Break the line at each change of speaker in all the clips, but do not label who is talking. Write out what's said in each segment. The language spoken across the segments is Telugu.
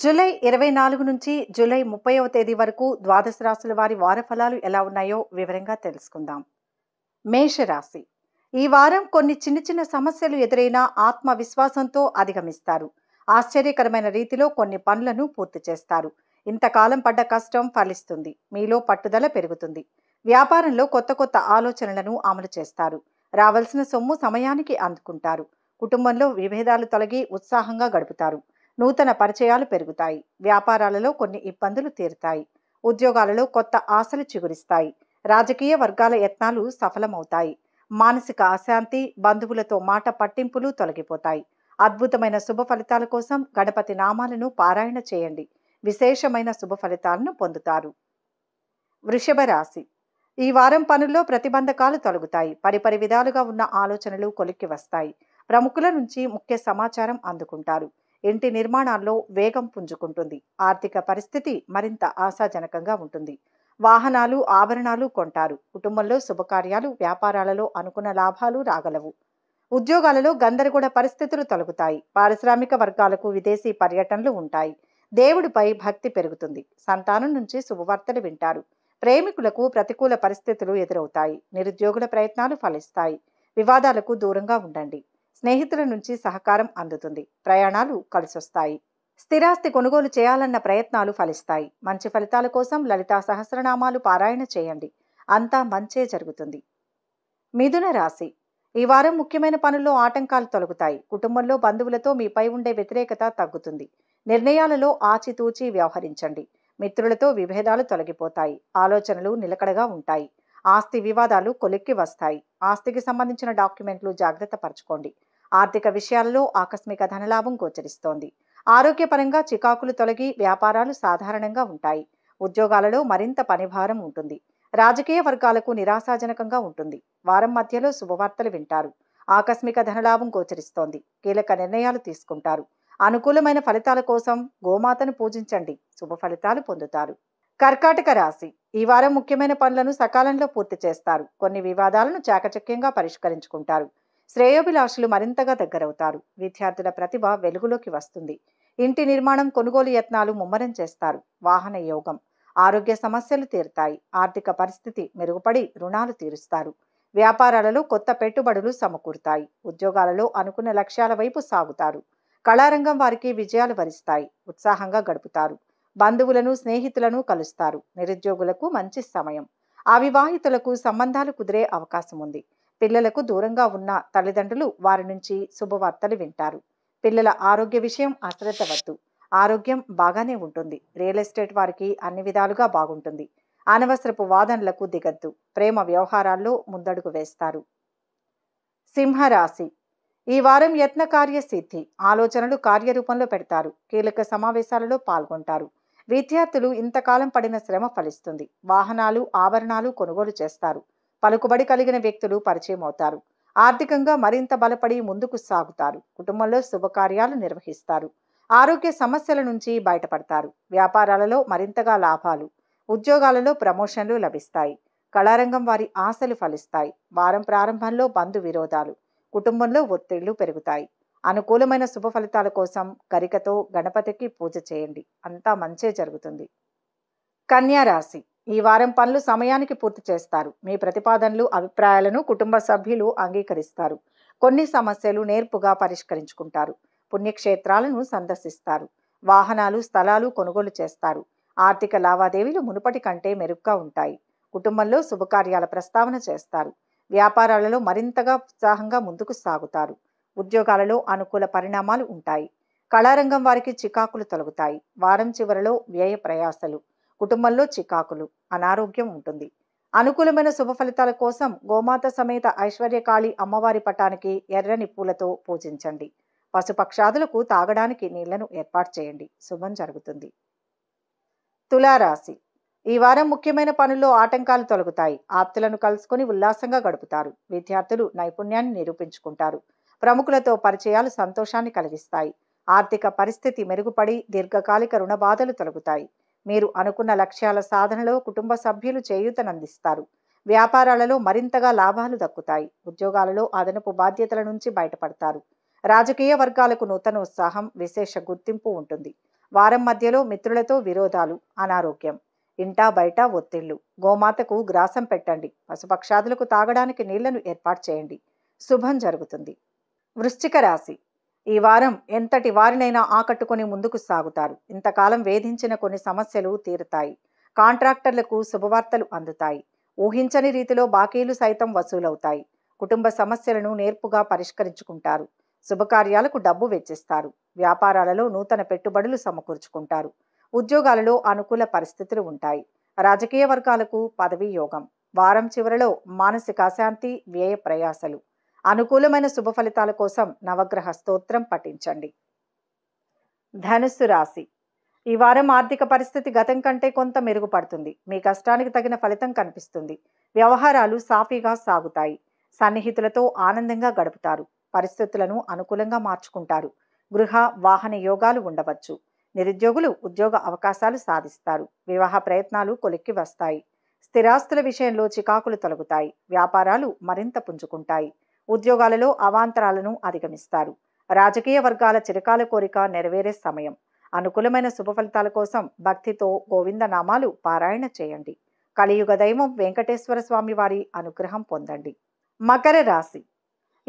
జూలై ఇరవై నాలుగు నుంచి జూలై ముప్పైవ తేదీ వరకు ద్వాదశ రాశుల వారి వార ఫలాలు ఎలా ఉన్నాయో వివరంగా తెలుసుకుందాం మేషరాశి ఈ వారం కొన్ని చిన్న చిన్న సమస్యలు ఎదురైన ఆత్మవిశ్వాసంతో అధిగమిస్తారు ఆశ్చర్యకరమైన రీతిలో కొన్ని పనులను పూర్తి చేస్తారు ఇంతకాలం పడ్డ కష్టం ఫలిస్తుంది మీలో పట్టుదల పెరుగుతుంది వ్యాపారంలో కొత్త కొత్త ఆలోచనలను అమలు చేస్తారు రావలసిన సొమ్ము సమయానికి అందుకుంటారు కుటుంబంలో విభేదాలు తొలగి ఉత్సాహంగా గడుపుతారు నూతన పరిచయాలు పెరుగుతాయి వ్యాపారాలలో కొన్ని ఇబ్బందులు తీరుతాయి ఉద్యోగాలలో కొత్త ఆశలు చిగురిస్తాయి రాజకీయ వర్గాల యత్నాలు సఫలమవుతాయి మానసిక అశాంతి బంధువులతో మాట పట్టింపులు తొలగిపోతాయి అద్భుతమైన శుభ ఫలితాల కోసం గణపతి నామాలను పారాయణ చేయండి విశేషమైన శుభ ఫలితాలను పొందుతారు వృషభ రాశి ఈ వారం పనుల్లో ప్రతిబంధకాలు తొలగుతాయి పరిపరి విధాలుగా ఉన్న ఆలోచనలు కొలిక్కి వస్తాయి ప్రముఖుల నుంచి ముఖ్య సమాచారం అందుకుంటారు ఇంటి నిర్మాణాల్లో వేగం పుంజుకుంటుంది ఆర్థిక పరిస్థితి మరింత ఆశాజనకంగా ఉంటుంది వాహనాలు ఆభరణాలు కొంటారు కుటుంబంలో శుభకార్యాలు వ్యాపారాలలో అనుకున్న లాభాలు రాగలవు ఉద్యోగాలలో గందరగోళ పరిస్థితులు తొలగుతాయి పారిశ్రామిక వర్గాలకు విదేశీ పర్యటనలు ఉంటాయి దేవుడిపై భక్తి పెరుగుతుంది సంతానం నుంచి శుభవార్తలు వింటారు ప్రేమికులకు ప్రతికూల పరిస్థితులు ఎదురవుతాయి నిరుద్యోగుల ప్రయత్నాలు ఫలిస్తాయి వివాదాలకు దూరంగా ఉండండి స్నేహితుల నుంచి సహకారం అందుతుంది ప్రయాణాలు కలిసొస్తాయి స్థిరాస్తి కొనుగోలు చేయాలన్న ప్రయత్నాలు ఫలిస్తాయి మంచి ఫలితాల కోసం లలితా సహస్రనామాలు పారాయణ చేయండి అంతా మంచే జరుగుతుంది మిథున రాశి ఈ వారం ముఖ్యమైన పనుల్లో ఆటంకాలు తొలగుతాయి కుటుంబంలో బంధువులతో మీపై ఉండే వ్యతిరేకత తగ్గుతుంది నిర్ణయాలలో ఆచితూచి వ్యవహరించండి మిత్రులతో విభేదాలు తొలగిపోతాయి ఆలోచనలు నిలకడగా ఉంటాయి ఆస్తి వివాదాలు కొలిక్కి వస్తాయి ఆస్తికి సంబంధించిన డాక్యుమెంట్లు జాగ్రత్త పరచుకోండి ఆర్థిక విషయాల్లో ఆకస్మిక ధనలాభం గోచరిస్తోంది ఆరోగ్యపరంగా చికాకులు తొలగి వ్యాపారాలు సాధారణంగా ఉంటాయి ఉద్యోగాలలో మరింత పనిభారం ఉంటుంది రాజకీయ వర్గాలకు నిరాశాజనకంగా ఉంటుంది వారం మధ్యలో శుభవార్తలు వింటారు ఆకస్మిక ధనలాభం గోచరిస్తోంది కీలక నిర్ణయాలు తీసుకుంటారు అనుకూలమైన ఫలితాల కోసం గోమాతను పూజించండి శుభ ఫలితాలు పొందుతారు కర్కాటక రాశి ఈ వారం ముఖ్యమైన పనులను సకాలంలో పూర్తి చేస్తారు కొన్ని వివాదాలను చాకచక్యంగా పరిష్కరించుకుంటారు శ్రేయోభిలాషులు మరింతగా దగ్గరవుతారు విద్యార్థుల ప్రతిభ వెలుగులోకి వస్తుంది ఇంటి నిర్మాణం కొనుగోలు యత్నాలు ముమ్మరం చేస్తారు వాహన యోగం ఆరోగ్య సమస్యలు తీరుతాయి ఆర్థిక పరిస్థితి మెరుగుపడి రుణాలు తీరుస్తారు వ్యాపారాలలో కొత్త పెట్టుబడులు సమకూరుతాయి ఉద్యోగాలలో అనుకున్న లక్ష్యాల వైపు సాగుతారు కళారంగం వారికి విజయాలు వరిస్తాయి ఉత్సాహంగా గడుపుతారు బంధువులను స్నేహితులను కలుస్తారు నిరుద్యోగులకు మంచి సమయం అవివాహితులకు సంబంధాలు కుదిరే అవకాశం ఉంది పిల్లలకు దూరంగా ఉన్న తల్లిదండ్రులు వారి నుంచి శుభవార్తలు వింటారు పిల్లల ఆరోగ్య విషయం అశ్రద్ధ వద్దు ఆరోగ్యం బాగానే ఉంటుంది రియల్ ఎస్టేట్ వారికి అన్ని విధాలుగా బాగుంటుంది అనవసరపు వాదనలకు దిగద్దు ప్రేమ వ్యవహారాల్లో ముందడుగు వేస్తారు సింహరాశి ఈ వారం యత్న సిద్ధి ఆలోచనలు కార్యరూపంలో పెడతారు కీలక సమావేశాలలో పాల్గొంటారు విద్యార్థులు ఇంతకాలం పడిన శ్రమ ఫలిస్తుంది వాహనాలు ఆభరణాలు కొనుగోలు చేస్తారు పలుకుబడి కలిగిన వ్యక్తులు పరిచయం అవుతారు ఆర్థికంగా మరింత బలపడి ముందుకు సాగుతారు కుటుంబంలో శుభకార్యాలు నిర్వహిస్తారు ఆరోగ్య సమస్యల నుంచి బయటపడతారు వ్యాపారాలలో మరింతగా లాభాలు ఉద్యోగాలలో ప్రమోషన్లు లభిస్తాయి కళారంగం వారి ఆశలు ఫలిస్తాయి వారం ప్రారంభంలో బంధు విరోధాలు కుటుంబంలో ఒత్తిళ్లు పెరుగుతాయి అనుకూలమైన శుభ ఫలితాల కోసం గరికతో గణపతికి పూజ చేయండి అంతా మంచే జరుగుతుంది కన్యారాశి ఈ వారం పనులు సమయానికి పూర్తి చేస్తారు మీ ప్రతిపాదనలు అభిప్రాయాలను కుటుంబ సభ్యులు అంగీకరిస్తారు కొన్ని సమస్యలు నేర్పుగా పరిష్కరించుకుంటారు పుణ్యక్షేత్రాలను సందర్శిస్తారు వాహనాలు స్థలాలు కొనుగోలు చేస్తారు ఆర్థిక లావాదేవీలు మునుపటి కంటే మెరుగ్గా ఉంటాయి కుటుంబంలో శుభకార్యాల ప్రస్తావన చేస్తారు వ్యాపారాలలో మరింతగా ఉత్సాహంగా ముందుకు సాగుతారు ఉద్యోగాలలో అనుకూల పరిణామాలు ఉంటాయి కళారంగం వారికి చికాకులు తొలగుతాయి వారం చివరలో వ్యయ ప్రయాసలు కుటుంబంలో చికాకులు అనారోగ్యం ఉంటుంది అనుకూలమైన శుభ ఫలితాల కోసం గోమాత సమేత ఐశ్వర్యకాళి అమ్మవారి పటానికి ఎర్రని పూలతో పూజించండి పశుపక్షాదులకు తాగడానికి నీళ్లను ఏర్పాటు చేయండి శుభం జరుగుతుంది తులారాశి ఈ వారం ముఖ్యమైన పనుల్లో ఆటంకాలు తొలగుతాయి ఆప్తులను కలుసుకుని ఉల్లాసంగా గడుపుతారు విద్యార్థులు నైపుణ్యాన్ని నిరూపించుకుంటారు ప్రముఖులతో పరిచయాలు సంతోషాన్ని కలిగిస్తాయి ఆర్థిక పరిస్థితి మెరుగుపడి దీర్ఘకాలిక రుణ బాధలు తొలగుతాయి మీరు అనుకున్న లక్ష్యాల సాధనలో కుటుంబ సభ్యులు చేయూతనందిస్తారు వ్యాపారాలలో మరింతగా లాభాలు దక్కుతాయి ఉద్యోగాలలో అదనపు బాధ్యతల నుంచి బయటపడతారు రాజకీయ వర్గాలకు నూతన ఉత్సాహం విశేష గుర్తింపు ఉంటుంది వారం మధ్యలో మిత్రులతో విరోధాలు అనారోగ్యం ఇంటా బయట ఒత్తిళ్లు గోమాతకు గ్రాసం పెట్టండి పశుపక్షాదులకు తాగడానికి నీళ్లను ఏర్పాటు చేయండి శుభం జరుగుతుంది వృశ్చిక రాశి ఈ వారం ఎంతటి వారినైనా ఆకట్టుకొని ముందుకు సాగుతారు ఇంతకాలం వేధించిన కొన్ని సమస్యలు తీరుతాయి కాంట్రాక్టర్లకు శుభవార్తలు అందుతాయి ఊహించని రీతిలో బాకీలు సైతం వసూలవుతాయి కుటుంబ సమస్యలను నేర్పుగా పరిష్కరించుకుంటారు శుభకార్యాలకు డబ్బు వెచ్చిస్తారు వ్యాపారాలలో నూతన పెట్టుబడులు సమకూర్చుకుంటారు ఉద్యోగాలలో అనుకూల పరిస్థితులు ఉంటాయి రాజకీయ వర్గాలకు పదవీ యోగం వారం చివరలో మానసిక అశాంతి వ్యయ ప్రయాసలు అనుకూలమైన శుభ ఫలితాల కోసం నవగ్రహ స్తోత్రం పఠించండి ధనుస్సు రాశి ఈ వారం ఆర్థిక పరిస్థితి గతం కంటే కొంత మెరుగుపడుతుంది మీ కష్టానికి తగిన ఫలితం కనిపిస్తుంది వ్యవహారాలు సాఫీగా సాగుతాయి సన్నిహితులతో ఆనందంగా గడుపుతారు పరిస్థితులను అనుకూలంగా మార్చుకుంటారు గృహ వాహన యోగాలు ఉండవచ్చు నిరుద్యోగులు ఉద్యోగ అవకాశాలు సాధిస్తారు వివాహ ప్రయత్నాలు కొలిక్కి వస్తాయి స్థిరాస్తుల విషయంలో చికాకులు తొలగుతాయి వ్యాపారాలు మరింత పుంజుకుంటాయి ఉద్యోగాలలో అవాంతరాలను అధిగమిస్తారు రాజకీయ వర్గాల చిరకాల కోరిక నెరవేరే సమయం అనుకూలమైన శుభ ఫలితాల కోసం భక్తితో గోవిందనామాలు పారాయణ చేయండి కలియుగ దైవం వెంకటేశ్వర స్వామి వారి అనుగ్రహం పొందండి మకర రాశి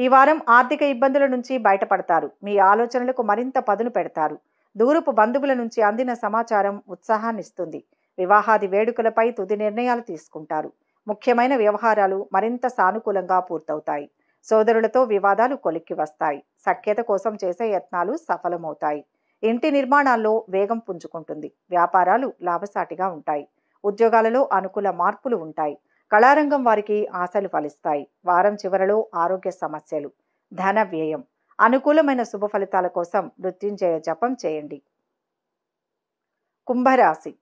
ఈ వారం ఆర్థిక ఇబ్బందుల నుంచి బయటపడతారు మీ ఆలోచనలకు మరింత పదును పెడతారు దూరపు బంధువుల నుంచి అందిన సమాచారం ఉత్సాహాన్నిస్తుంది వివాహాది వేడుకలపై తుది నిర్ణయాలు తీసుకుంటారు ముఖ్యమైన వ్యవహారాలు మరింత సానుకూలంగా పూర్తవుతాయి సోదరులతో వివాదాలు కొలిక్కి వస్తాయి సఖ్యత కోసం చేసే యత్నాలు సఫలమవుతాయి ఇంటి నిర్మాణాల్లో వేగం పుంజుకుంటుంది వ్యాపారాలు లాభసాటిగా ఉంటాయి ఉద్యోగాలలో అనుకూల మార్పులు ఉంటాయి కళారంగం వారికి ఆశలు ఫలిస్తాయి వారం చివరలో ఆరోగ్య సమస్యలు ధన వ్యయం అనుకూలమైన శుభ ఫలితాల కోసం మృత్యుంజయ జపం చేయండి కుంభరాశి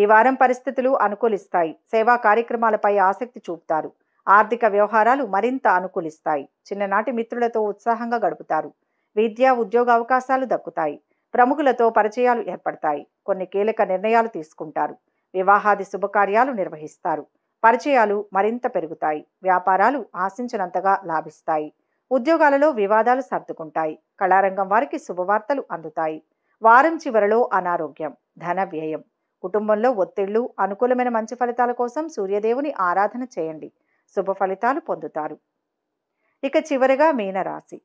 ఈ వారం పరిస్థితులు అనుకూలిస్తాయి సేవా కార్యక్రమాలపై ఆసక్తి చూపుతారు ఆర్థిక వ్యవహారాలు మరింత అనుకూలిస్తాయి చిన్ననాటి మిత్రులతో ఉత్సాహంగా గడుపుతారు విద్యా ఉద్యోగ అవకాశాలు దక్కుతాయి ప్రముఖులతో పరిచయాలు ఏర్పడతాయి కొన్ని కీలక నిర్ణయాలు తీసుకుంటారు వివాహాది శుభకార్యాలు నిర్వహిస్తారు పరిచయాలు మరింత పెరుగుతాయి వ్యాపారాలు ఆశించినంతగా లాభిస్తాయి ఉద్యోగాలలో వివాదాలు సర్దుకుంటాయి కళారంగం వారికి శుభవార్తలు అందుతాయి వారం చివరలో అనారోగ్యం ధన వ్యయం కుటుంబంలో ఒత్తిళ్లు అనుకూలమైన మంచి ఫలితాల కోసం సూర్యదేవుని ఆరాధన చేయండి శుభ ఫలితాలు పొందుతారు ఇక చివరిగా మీనరాశి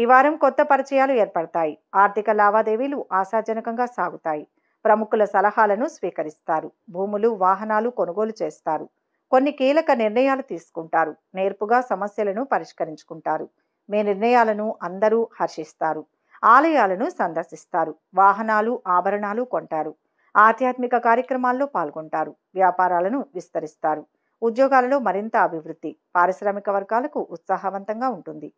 ఈ వారం కొత్త పరిచయాలు ఏర్పడతాయి ఆర్థిక లావాదేవీలు ఆశాజనకంగా సాగుతాయి ప్రముఖుల సలహాలను స్వీకరిస్తారు భూములు వాహనాలు కొనుగోలు చేస్తారు కొన్ని కీలక నిర్ణయాలు తీసుకుంటారు నేర్పుగా సమస్యలను పరిష్కరించుకుంటారు మీ నిర్ణయాలను అందరూ హర్షిస్తారు ఆలయాలను సందర్శిస్తారు వాహనాలు ఆభరణాలు కొంటారు ఆధ్యాత్మిక కార్యక్రమాల్లో పాల్గొంటారు వ్యాపారాలను విస్తరిస్తారు ఉద్యోగాలలో మరింత అభివృద్ధి పారిశ్రామిక వర్గాలకు ఉత్సాహవంతంగా ఉంటుంది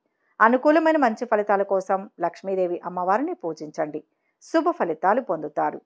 అనుకూలమైన మంచి ఫలితాల కోసం లక్ష్మీదేవి అమ్మవారిని పూజించండి శుభ ఫలితాలు పొందుతారు